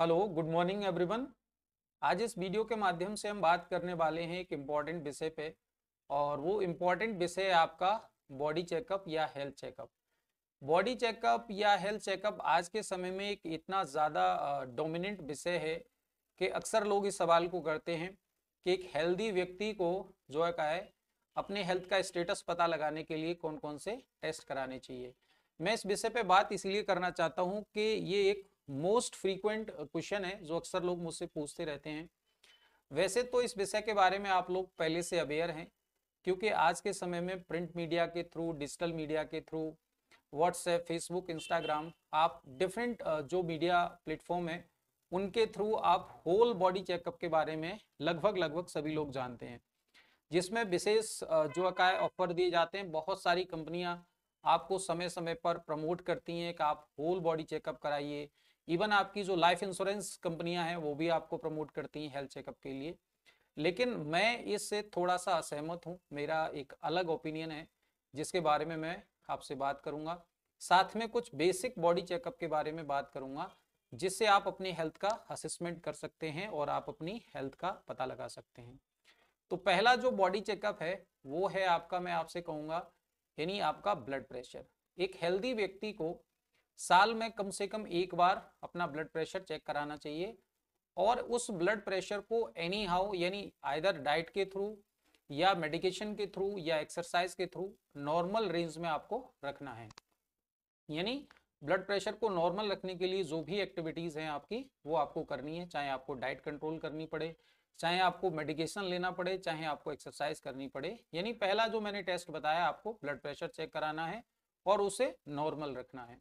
hello good morning everyone आज इस video के माध्यम से हम बात करने वाले हैं एक इम्पॉर्टेंट विषय पे और वो इम्पॉर्टेंट विषय है आपका बॉडी चेकअप या हेल्थ चेकअप बॉडी चेकअप या हेल्थ चेकअप आज के समय में एक इतना ज़्यादा डोमिनेंट विषय है कि अक्सर लोग इस सवाल को करते हैं कि एक हेल्दी व्यक्ति को जो है का है अपने हेल्थ का स्टेटस पता लगाने के लिए कौन कौन से टेस्ट कराने चाहिए मैं इस विषय पे बात इसलिए करना चाहता हूँ कि ये एक मोस्ट फ्रीक्वेंट क्वेश्चन है जो अक्सर लोग मुझसे पूछते रहते हैं वैसे तो इस विषय के बारे में आप लोग पहले से अवेयर हैं क्योंकि आज के समय में प्रिंट मीडिया के थ्रू डिजिटल मीडिया के थ्रू व्हाट्सएप फेसबुक इंस्टाग्राम आप डिफरेंट uh, जो मीडिया प्लेटफॉर्म है उनके थ्रू आप होल बॉडी चेकअप के बारे में लगभग लगभग सभी लोग जानते हैं जिसमें विशेष uh, जो अकाय ऑफर दिए जाते हैं बहुत सारी कंपनियां आपको समय समय पर प्रमोट करती हैं कि आप होल बॉडी चेकअप कराइए इवन आपकी जो लाइफ इंश्योरेंस कंपनियां हैं वो भी आपको प्रमोट करती हैं हेल्थ चेकअप के लिए लेकिन मैं इससे थोड़ा सा असहमत हूँ मेरा एक अलग ओपिनियन है जिसके बारे में मैं आपसे बात करूंगा साथ में कुछ बेसिक बॉडी चेकअप के बारे में बात करूंगा जिससे आप अपनी हेल्थ का असेसमेंट कर सकते हैं और आप अपनी हेल्थ का पता लगा सकते हैं तो पहला जो बॉडी चेकअप है वो है आपका मैं आपसे कहूंगा यानी आपका ब्लड प्रेशर एक हेल्दी व्यक्ति को साल में कम से कम एक बार अपना ब्लड प्रेशर चेक कराना चाहिए और उस ब्लड प्रेशर को एनी हाउ यानी आइदर डाइट के थ्रू या मेडिकेशन के थ्रू या एक्सरसाइज के थ्रू नॉर्मल रेंज में आपको रखना है यानी ब्लड प्रेशर को नॉर्मल रखने के लिए जो भी एक्टिविटीज़ हैं आपकी वो आपको करनी है चाहे आपको डाइट कंट्रोल करनी पड़े चाहे आपको मेडिकेशन लेना पड़े चाहे आपको एक्सरसाइज करनी पड़े यानी पहला जो मैंने टेस्ट बताया आपको ब्लड प्रेशर चेक कराना है और उसे नॉर्मल रखना है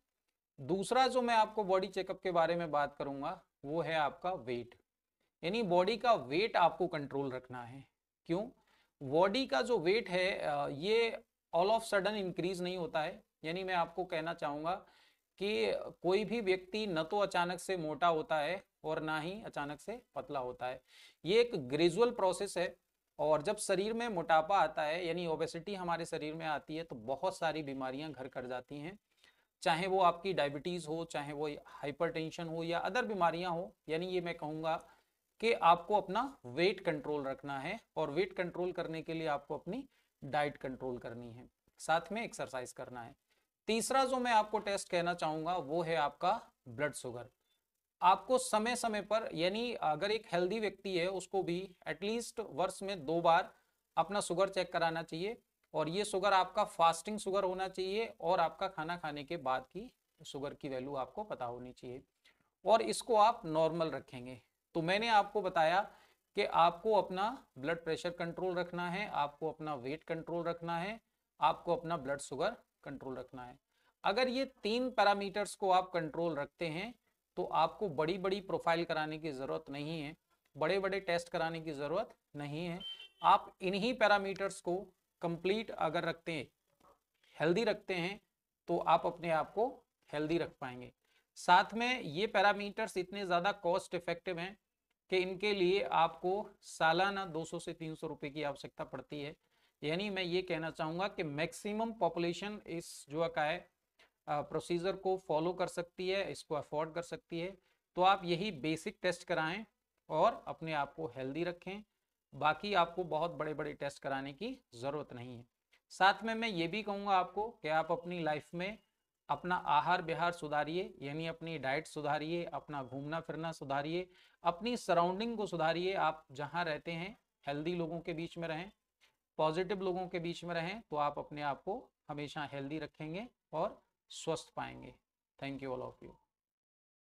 दूसरा जो मैं आपको बॉडी चेकअप के बारे में बात करूंगा वो है आपका वेट यानी बॉडी का वेट आपको कंट्रोल रखना है क्यों बॉडी का जो वेट है ये ऑल ऑफ सडन इंक्रीज नहीं होता है यानी मैं आपको कहना चाहूँगा कि कोई भी व्यक्ति न तो अचानक से मोटा होता है और ना ही अचानक से पतला होता है ये एक ग्रेजुअल प्रोसेस है और जब शरीर में मोटापा आता है यानी ओबेसिटी हमारे शरीर में आती है तो बहुत सारी बीमारियां घर कर जाती हैं चाहे वो आपकी डायबिटीज़ हो चाहे वो हाइपरटेंशन हो या अदर बीमारियां हो यानी ये मैं कहूँगा कि आपको अपना वेट कंट्रोल रखना है और वेट कंट्रोल करने के लिए आपको अपनी डाइट कंट्रोल करनी है साथ में एक्सरसाइज करना है तीसरा जो मैं आपको टेस्ट कहना चाहूँगा वो है आपका ब्लड शुगर आपको समय समय पर यानी अगर एक हेल्दी व्यक्ति है उसको भी एटलीस्ट वर्ष में दो बार अपना शुगर चेक कराना चाहिए और ये शुगर आपका फास्टिंग शुगर होना चाहिए और आपका खाना खाने के बाद की शुगर की वैल्यू आपको पता होनी चाहिए और इसको आप नॉर्मल रखेंगे तो मैंने आपको बताया कि आपको अपना ब्लड प्रेशर कंट्रोल रखना है आपको अपना वेट कंट्रोल रखना है आपको अपना ब्लड शुगर कंट्रोल रखना है अगर ये तीन पैरामीटर्स को आप कंट्रोल रखते हैं तो आपको बड़ी बड़ी प्रोफाइल कराने की ज़रूरत नहीं है बड़े बड़े टेस्ट कराने की ज़रूरत नहीं है आप इन्हीं पैरामीटर्स को कंप्लीट अगर रखते हैं हेल्दी रखते हैं तो आप अपने आप को हेल्दी रख पाएंगे साथ में ये पैरामीटर्स इतने ज़्यादा कॉस्ट इफेक्टिव हैं कि इनके लिए आपको सालाना 200 से 300 रुपए की आवश्यकता पड़ती है यानी मैं ये कहना चाहूँगा कि मैक्सिमम पॉपुलेशन इस जो का है प्रोसीजर को फॉलो कर सकती है इसको अफोर्ड कर सकती है तो आप यही बेसिक टेस्ट कराएं और अपने आप को हेल्दी रखें बाकी आपको बहुत बड़े बड़े टेस्ट कराने की ज़रूरत नहीं है साथ में मैं ये भी कहूँगा आपको कि आप अपनी लाइफ में अपना आहार विहार सुधारिए यानी अपनी डाइट सुधारिए अपना घूमना फिरना सुधारिए अपनी सराउंडिंग को सुधारिए आप जहाँ रहते हैं हेल्दी लोगों के बीच में रहें पॉजिटिव लोगों के बीच में रहें तो आप अपने आप को हमेशा हेल्दी रखेंगे और स्वस्थ पाएंगे thank you all of you